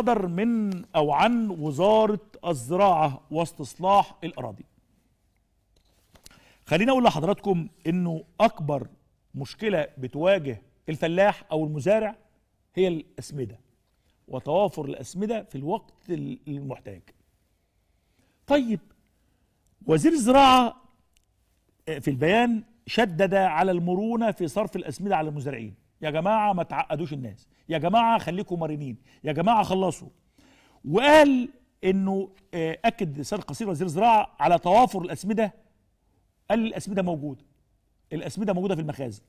صدر من أو عن وزارة الزراعة واستصلاح الأراضي خليني أقول لحضراتكم أنه أكبر مشكلة بتواجه الفلاح أو المزارع هي الأسمدة وتوافر الأسمدة في الوقت المحتاج طيب وزير الزراعة آه، في البيان شدد على المرونة في صرف الأسمدة على المزارعين يا جماعه ما تعقدوش الناس يا جماعه خليكم مرنين يا جماعه خلصوا وقال انه آه، اكد سيد قصير وزير الزراعه على توافر الاسمده قال الاسمده موجوده الاسمده موجوده في المخازن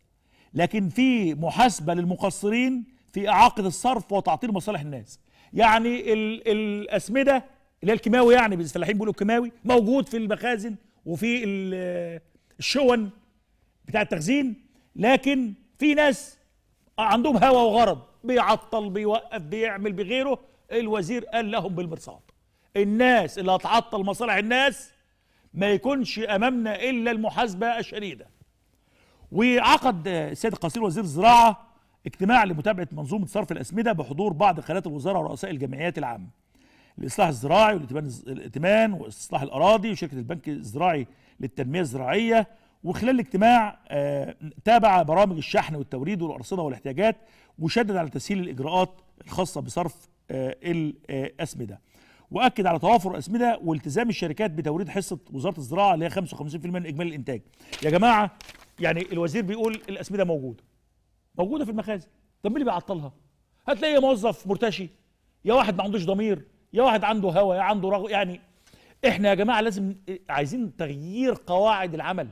لكن في محاسبه للمقصرين في اعاقه الصرف وتعطيل مصالح الناس يعني ال الاسمده اللي هي الكيماوي يعني الفلاحين بيقولوا الكيماوي موجود في المخازن وفي الشون بتاع التخزين لكن في ناس عندهم هوى وغرض بيعطل بيوقف بيعمل بغيره الوزير قال لهم بالمرصاد الناس اللي هتعطل مصالح الناس ما يكونش امامنا الا المحاسبه الشديده وعقد السيد القصير وزير الزراعه اجتماع لمتابعه منظومه صرف الاسمده بحضور بعض خالات الوزاره ورؤساء الجمعيات العامه الاصلاح الزراعي والائتمان الائتمان واصلاح الاراضي وشركه البنك الزراعي للتنميه الزراعيه وخلال الاجتماع آه، تابع برامج الشحن والتوريد والأرصدة والاحتياجات وشدد على تسهيل الإجراءات الخاصة بصرف آه، الأسمدة آه، واكد على توافر الاسمده والتزام الشركات بتوريد حصه وزاره الزراعه اللي هي 55% من اجمالي الانتاج. يا جماعه يعني الوزير بيقول الاسمده موجوده. موجوده في المخازن، طب مين اللي بيعطلها؟ هتلاقي موظف مرتشي يا واحد ما عندوش ضمير، يا واحد عنده هوى، يا عنده رغوه يعني احنا يا جماعه لازم عايزين تغيير قواعد العمل.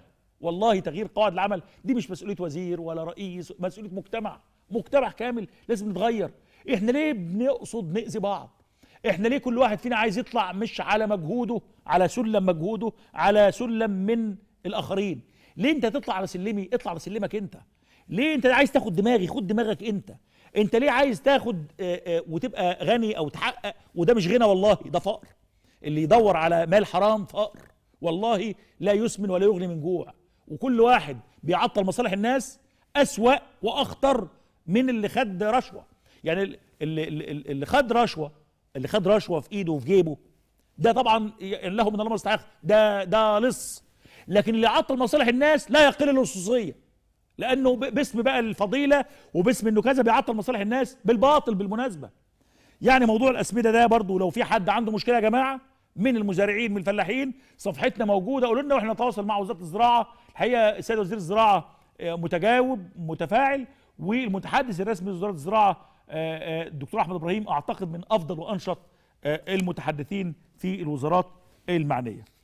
والله تغيير قواعد العمل دي مش مسؤوليه وزير ولا رئيس مسؤوليه مجتمع مجتمع كامل لازم نتغير احنا ليه بنقصد ناذي بعض احنا ليه كل واحد فينا عايز يطلع مش على مجهوده على سلم مجهوده على سلم من الاخرين ليه انت تطلع على سلمي اطلع على سلمك انت ليه انت عايز تاخد دماغي خد دماغك انت انت ليه عايز تاخد آه، آه، وتبقى غني او تحقق وده مش غنى والله ده فقر اللي يدور على مال حرام فقر والله لا يسمن ولا يغني من جوع وكل واحد بيعطل مصالح الناس أسوأ وأخطر من اللي خد رشوة يعني اللي, اللي, اللي خد رشوة اللي خد رشوة في إيده وفي جيبه ده طبعا له من الله مستحق ده ده لص لكن اللي عطل مصالح الناس لا يقل اللصوصيه لانه باسم بقى الفضيله وباسم انه كذا بيعطل مصالح الناس بالباطل بالمناسبه يعني موضوع الاسمده ده برضو لو في حد عنده مشكله يا جماعه من المزارعين من الفلاحين صفحتنا موجوده قولوا لنا واحنا نتواصل مع وزاره الزراعه الحقيقه السيد وزير الزراعه آه، متجاوب متفاعل والمتحدث الرسمي لوزاره الزراعه الدكتور آه، آه، احمد ابراهيم اعتقد من افضل وانشط المتحدثين في الوزارات المعنيه